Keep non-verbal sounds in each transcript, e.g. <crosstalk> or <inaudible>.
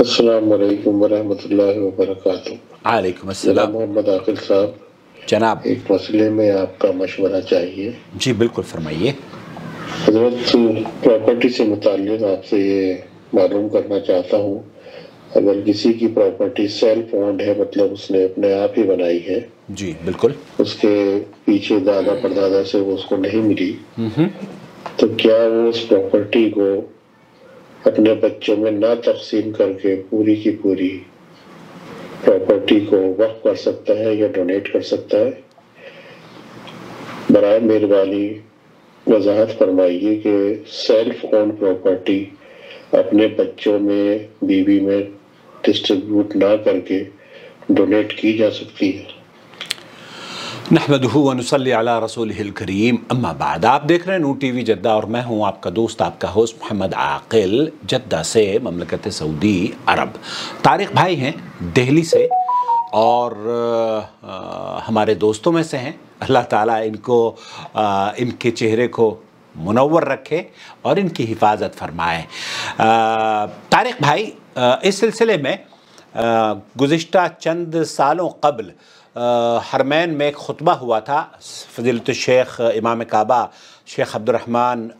असलकम मोहम्मद आकिल साहब जनाब एक मसले में आपका मशवरा चाहिए जी बिल्कुल फरमाइए प्रॉपर्टी से मुतल आपसे ये मालूम करना चाहता हूँ अगर किसी की प्रॉपर्टी सेल्फ ओन्ड है मतलब उसने अपने आप ही बनाई है जी बिल्कुल उसके पीछे दादा परदादा से वो उसको नहीं मिली हम्म, हम्म। तो क्या वो उस प्रॉपर्टी को अपने बच्चों में ना तकसीम करके पूरी की पूरी प्रॉपर्टी को वक्फ कर सकता है या डोनेट कर सकता है बरए मेहरबानी वजाहत फरमाइए कि सेल्फ ओन प्रॉपर्टी अपने बच्चों में बीवी में डिस्ट्रीब्यूट ना करके डोनेट की जा सकती है नहमदहू वनसली अला रसूल करीम अम्मा बाद आप देख रहे हैं नू टी वी जद्दा और मैं हूँ आपका दोस्त आपका होस्ट मोहम्मद आकिल जद्दा से ममलकत सऊदी अरब तारिक भाई हैं दिल्ली से और आ, आ, हमारे दोस्तों में से हैं अल्लाह ताला इनको आ, इनके चेहरे को मुनवर रखे और इनकी हिफाजत फरमाए तारिक भाई इस सिलसिले में गुज्त चंद सालों कबल हरमैन में एक खुतबा हुआ था फजीलत शेख इमाम काबा शेख अब्दुलरहमान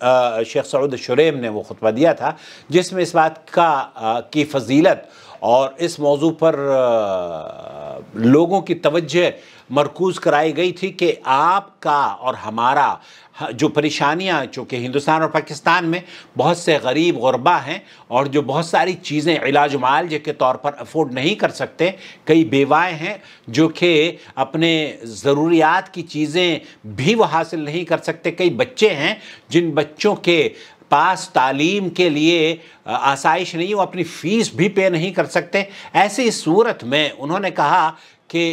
शेख सऊद शुरेम ने वो खुतबा दिया था जिसमें इस बात का की फजीलत और इस मौजू पर लोगों की तवज्जह मरकूज़ कराई गई थी कि आपका और हमारा जो परेशानियाँ चूँकि हिंदुस्तान और पाकिस्तान में बहुत से गरीब गुरबा हैं और जो बहुत सारी चीज़ें इलाज मालज के तौर पर अफोर्ड नहीं कर सकते कई बेवाएँ हैं जो कि अपने ज़रूरियात की चीज़ें भी वो हासिल नहीं कर सकते कई बच्चे हैं जिन बच्चों के पास तालीम के लिए आसाइश नहीं वो अपनी फ़ीस भी पे नहीं कर सकते ऐसी सूरत में उन्होंने कहा कि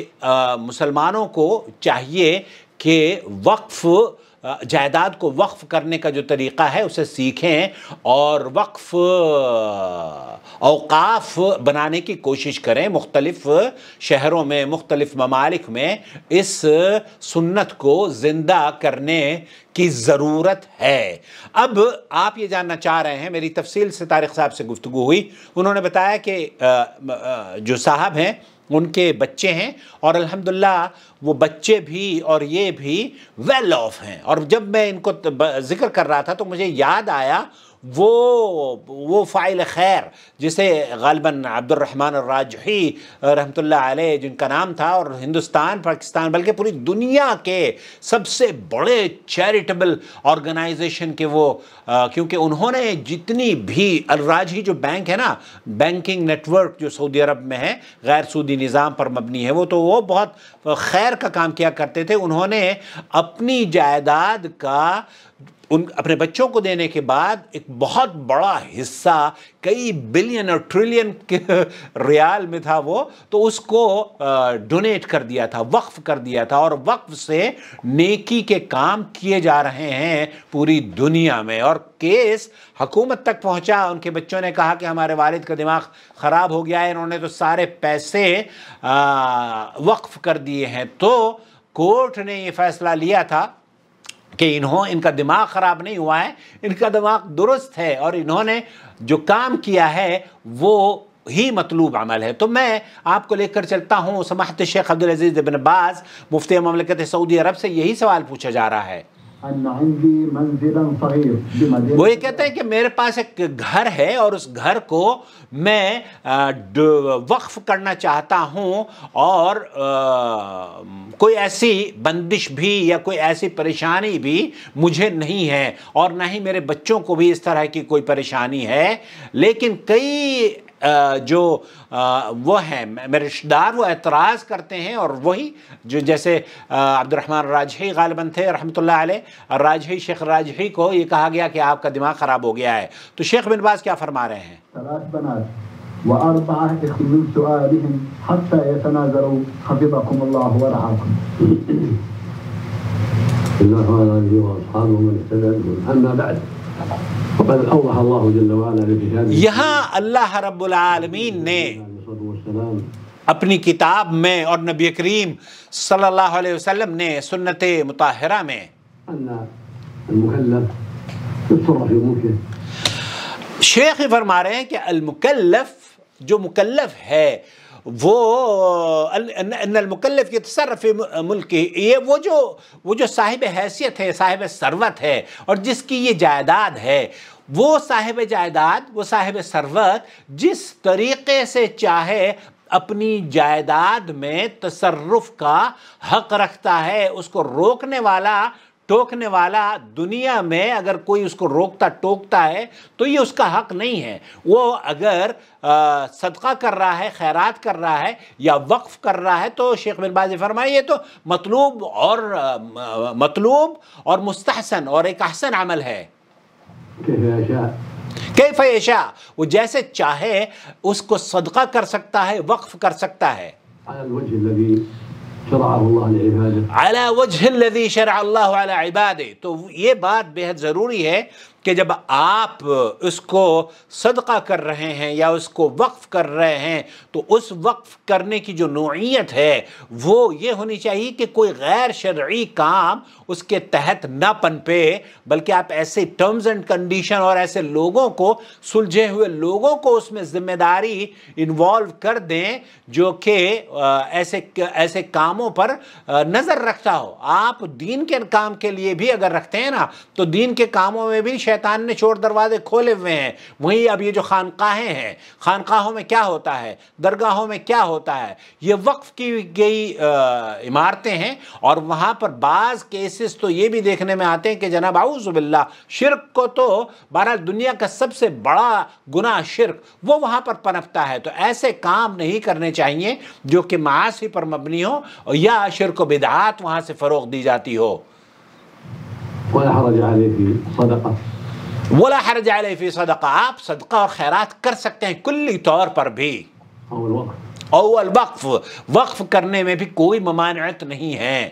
मुसलमानों को चाहिए कि वक्फ़ जायदाद को वक्फ़ करने का जो तरीक़ा है उसे सीखें और वक्फ़ अवकाफ़ बनाने की कोशिश करें मुख्तलफ़ शहरों में मुख्तलिफ़ ममालिक में इस सुन्नत को ज़िंदा करने की ज़रूरत है अब आप ये जानना चाह रहे हैं मेरी तफसील से तारिक साहब से गुफ्तु हुई उन्होंने बताया कि जो साहब हैं उनके बच्चे हैं और अल्हम्दुलिल्लाह वो बच्चे भी और ये भी वेल ऑफ हैं और जब मैं इनको जिक्र कर रहा था तो मुझे याद आया वो वो फ़ाइल खैर जिसे गलबा अब्दुलरहमान राजही रहमत ला जिनका नाम था और हिंदुस्तान पाकिस्तान बल्कि पूरी दुनिया के सबसे बड़े चैरिटेबल ऑर्गेनाइजेशन के वो क्योंकि उन्होंने जितनी भी अलराजही जो बैंक है ना बैंकिंग नेटवर्क जो सऊदी अरब में है गैर सूदी निज़ाम पर मबनी है वो तो वो बहुत खैर का काम किया करते थे उन्होंने अपनी जायदाद का उन अपने बच्चों को देने के बाद एक बहुत बड़ा हिस्सा कई बिलियन और ट्रिलियन के <laughs> रियाल में था वो तो उसको डोनेट कर दिया था वक्फ कर दिया था और वक्फ से नेकी के काम किए जा रहे हैं पूरी दुनिया में और केस हकूमत तक पहुंचा उनके बच्चों ने कहा कि हमारे वालिद का दिमाग ख़राब हो गया है इन्होंने तो सारे पैसे वक्फ कर दिए हैं तो कोर्ट ने ये फैसला लिया था कि इन्हों इनका दिमाग ख़राब नहीं हुआ है इनका दिमाग दुरुस्त है और इन्होंने जो काम किया है वो ही मतलूब अमल है तो मैं आपको लेकर चलता हूँ समाहत शेख अब्दुल अजीज़ बिन बाज़ मुफ्ती ममलिकत सऊदी अरब से यही सवाल पूछा जा रहा है वो ये कहते हैं कि मेरे पास एक घर है और उस घर को मैं वक्फ करना चाहता हूँ और आ, कोई ऐसी बंदिश भी या कोई ऐसी परेशानी भी मुझे नहीं है और ना ही मेरे बच्चों को भी इस तरह की कोई परेशानी है लेकिन कई जो वो हैं मेरे रिश्तेदार वो एतराज़ करते हैं और वही जो जैसे अब्दुलरहमान राजही गालबन थे रहमतुल्लाह अलैह राजही शेख राजही को ये कहा गया कि आपका दिमाग ख़राब हो गया है तो शेख बिन बाज क्या फरमा रहे हैं وأربعة यहाँ अल्लाह रबालमीन ने अपनी किताब में और नबी करीम सल्लल्लाहु अलैहि वसल्लम ने सुन्नत मुताहरा में शेख फरमा रहे हैं कि अलमुकल्लफ जो मुकल्लफ है वो मुकलफ यतसरफ़ मुल्क ये वो जो वो जो साहिब हैसियत है साहिब सरवत है और जिसकी ये जायदाद है वो साहिब जायदाद वो साहिब सरवत जिस तरीक़े से चाहे अपनी जायदाद में तसरफ़ का हक रखता है उसको रोकने वाला टोकने वाला दुनिया में अगर कोई उसको रोकता टोकता है तो ये उसका हक नहीं है वो अगर आ, सदका कर रहा है खैरात कर रहा है या वक्फ कर रहा है तो शेख बिन फरमाइए फरमाए तो मतलूब और आ, मतलूब और मुस्तहसन और एक अहसन अमल है कैफ ऐशा वो जैसे चाहे उसको सदका कर सकता है वक्फ कर सकता है शरह अला तो ये बात बेहद ज़रूरी है कि जब आप उसको सदका कर रहे हैं या उसको वक्फ़ कर रहे हैं तो उस वक्फ़ करने की जो नोयत है वो ये होनी चाहिए कि कोई गैर शर्य काम उसके तहत ना पनपे बल्कि आप ऐसे टर्म्स एंड कंडीशन और ऐसे लोगों को सुलझे हुए लोगों को उसमें ज़िम्मेदारी इन्वॉल्व कर दें जो कि ऐसे ऐसे काम कामों पर नज़र रखता हो आप दीन के काम के लिए भी अगर रखते हैं ना तो दीन के कामों में भी शैतान ने छोर दरवाजे खोले हुए हैं वहीं अब ये जो खानकाहें हैं खानकाहों में क्या होता है दरगाहों में क्या होता है ये वक्फ की गई इमारतें हैं और वहां पर बाज़ केसेस तो ये भी देखने में आते हैं कि जनाब आउज़बिल्ला शिरक को तो बहरहाल दुनिया का सबसे बड़ा गुना शिरक वो वहां पर पनपता है तो ऐसे काम नहीं करने चाहिए जो कि मासी पर मबनी हो और या अशर को बिदात वहां से फरोख दी जाती हो वला हरज आलफ़ी सदका आप सदका और खैरात कर सकते हैं कुल्ली तौर पर भी अवल वक्फ वक्फ करने में भी कोई ममानत नहीं है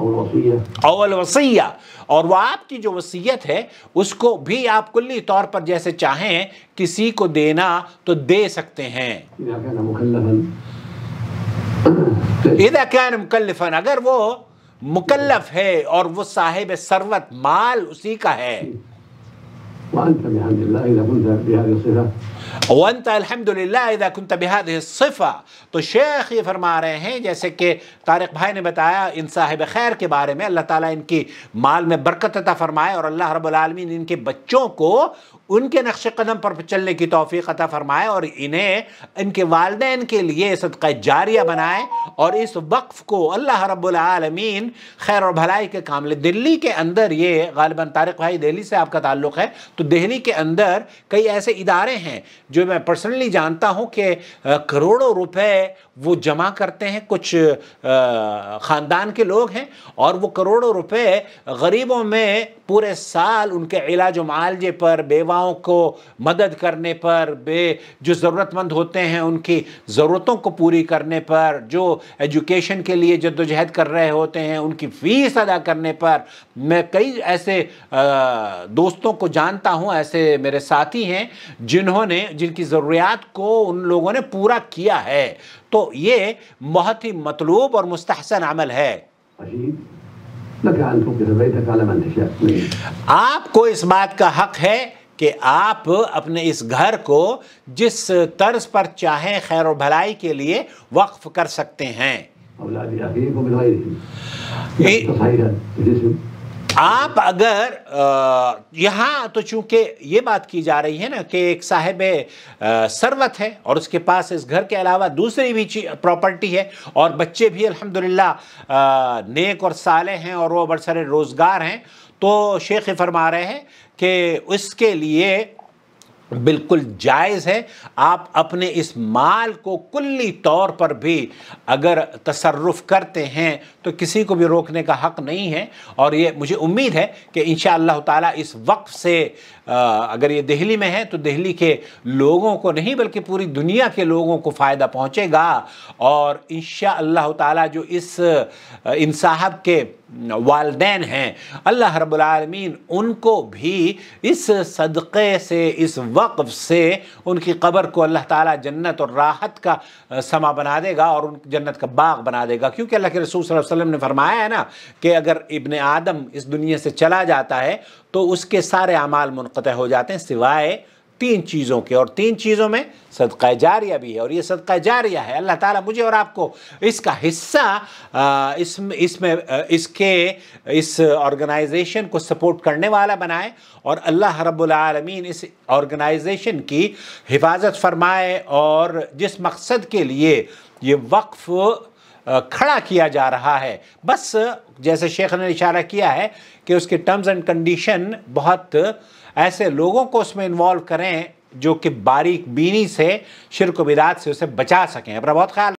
अवल वसीया और वह आपकी जो वसीयत है उसको भी आप कुल्ली तौर पर जैसे चाहें किसी को देना तो दे सकते हैं इदा क्या मुकलफन अगर वो मुकलफ है और वो साहिब सरवत माल उसी का है तो शेख ये फरमा रहे हैं जैसे कि तारक भाई ने बताया इन साहिब खैर के बारे में अल्लाह ताला इनकी माल में बरकत अता फरमाए और अल्लाह रब्बुल इनके बच्चों को उनके नक्श कदम पर चलने की तोफ़ी अता फ़रमाए और इन्हें इनके वालदे के लिए सदका जारिया बनाए और इस वक्फ को अल्लाह रबालमीन खैर और भलाई के काम ले दिल्ली के अंदर ये गालिबा तारक भाई दिल्ली से आपका ताल्लुक़ है तो दिल्ली के अंदर कई ऐसे इदारे हैं जो मैं पर्सनली जानता हूँ कि करोड़ों रुपये वो जमा करते हैं कुछ ख़ानदान के लोग हैं और वो करोड़ों रुपये गरीबों में पूरे साल उनके इलाज मालजे पर बेवा माओ को मदद करने पर बे जो ज़रूरतमंद होते हैं उनकी ज़रूरतों को पूरी करने पर जो एजुकेशन के लिए जद्दोजहद कर रहे होते हैं उनकी फ़ीस अदा करने पर मैं कई ऐसे दोस्तों को जानता हूँ ऐसे मेरे साथी हैं जिन्होंने जिनकी ज़रूरियात को उन लोगों ने पूरा किया है तो ये बहुत ही मतलूब और मुस्तहसन अमल है आपको इस बात का हक है कि आप अपने इस घर को जिस तर्ज पर चाहें खैर भलाई के लिए वक्फ कर सकते हैं आप अगर यहाँ तो चूंकि ये बात की जा रही है ना कि एक साहेब सरवत है और उसके पास इस घर के अलावा दूसरी भी प्रॉपर्टी है और बच्चे भी अल्हम्दुलिल्लाह नेक और साले हैं और वो बड़े सारे रोज़गार हैं तो शेख फरमा रहे हैं कि उसके लिए बिल्कुल जायज़ है आप अपने इस माल को कुल्ली तौर पर भी अगर तसरफ करते हैं तो किसी को भी रोकने का हक नहीं है और ये मुझे उम्मीद है कि इन ताला इस वक्फ से अगर ये दिल्ली में है तो दिल्ली के लोगों को नहीं बल्कि पूरी दुनिया के लोगों को फ़ायदा पहुँचेगा और इन ताला जो इस इन साहब के वालदेन हैं अल्लाह रबालमीन उनको भी इस सदक़े से इस वक्फ़ से उनकी कब्र को अल्लाह ताला जन्नत और राहत का समा बना देगा और उन जन्नत का बाग बना देगा क्योंकि अल्लाह के रसूल वसलम ने फरमाया है ना कि अगर इबन आदम इस दुनिया से चला जाता है तो उसके सारे अमाल मुनक़ हो जाते हैं सिवाए तीन चीज़ों के और तीन चीज़ों में सदका जारिया भी है और ये सदका जारिया है अल्लाह ताला मुझे और आपको इसका हिस्सा इस इसमें इसके इस ऑर्गेनाइजेशन को सपोर्ट करने वाला बनाए और अल्लाह रब्बुल इस ऑर्गेनाइजेशन की हिफाजत फरमाए और जिस मकसद के लिए ये वक्फ़ खड़ा किया जा रहा है बस जैसे शेख ने इशारा किया है कि उसके टर्म्स एंड कंडीशन बहुत ऐसे लोगों को उसमें इन्वॉल्व करें जो कि बारीक बीनी से शिरक बिदात से उसे बचा सकें अपना बहुत ख्याल